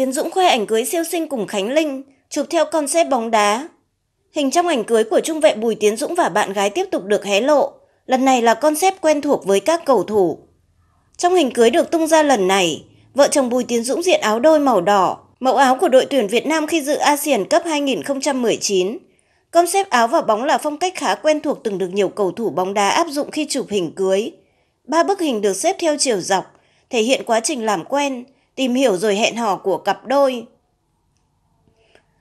Tiến Dũng khoe ảnh cưới siêu sinh cùng Khánh Linh, chụp theo concept bóng đá. Hình trong ảnh cưới của trung vệ Bùi Tiến Dũng và bạn gái tiếp tục được hé lộ, lần này là concept quen thuộc với các cầu thủ. Trong hình cưới được tung ra lần này, vợ chồng Bùi Tiến Dũng diện áo đôi màu đỏ, mẫu áo của đội tuyển Việt Nam khi dự ASEAN Cup 2019. Concept áo và bóng là phong cách khá quen thuộc từng được nhiều cầu thủ bóng đá áp dụng khi chụp hình cưới. Ba bức hình được xếp theo chiều dọc, thể hiện quá trình làm quen, tìm hiểu rồi hẹn hò của cặp đôi.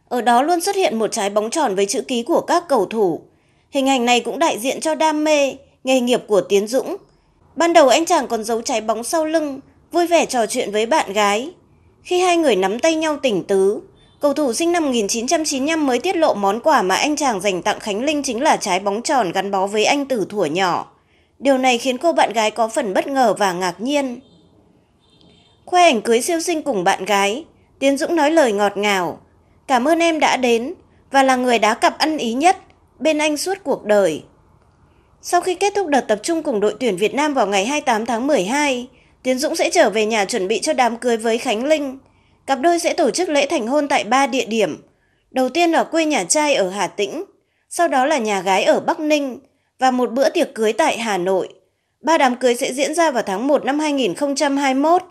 Ở đó luôn xuất hiện một trái bóng tròn với chữ ký của các cầu thủ. Hình ảnh này cũng đại diện cho đam mê, nghề nghiệp của Tiến Dũng. Ban đầu anh chàng còn giấu trái bóng sau lưng, vui vẻ trò chuyện với bạn gái. Khi hai người nắm tay nhau tỉnh tứ, cầu thủ sinh năm 1995 mới tiết lộ món quà mà anh chàng dành tặng Khánh Linh chính là trái bóng tròn gắn bó với anh từ thuở nhỏ. Điều này khiến cô bạn gái có phần bất ngờ và ngạc nhiên khoe ảnh cưới siêu sinh cùng bạn gái, Tiến Dũng nói lời ngọt ngào. Cảm ơn em đã đến và là người đá cặp ăn ý nhất bên anh suốt cuộc đời. Sau khi kết thúc đợt tập trung cùng đội tuyển Việt Nam vào ngày 28 tháng 12, Tiến Dũng sẽ trở về nhà chuẩn bị cho đám cưới với Khánh Linh. Cặp đôi sẽ tổ chức lễ thành hôn tại ba địa điểm. Đầu tiên là quê nhà trai ở Hà Tĩnh, sau đó là nhà gái ở Bắc Ninh và một bữa tiệc cưới tại Hà Nội. Ba đám cưới sẽ diễn ra vào tháng 1 năm 2021.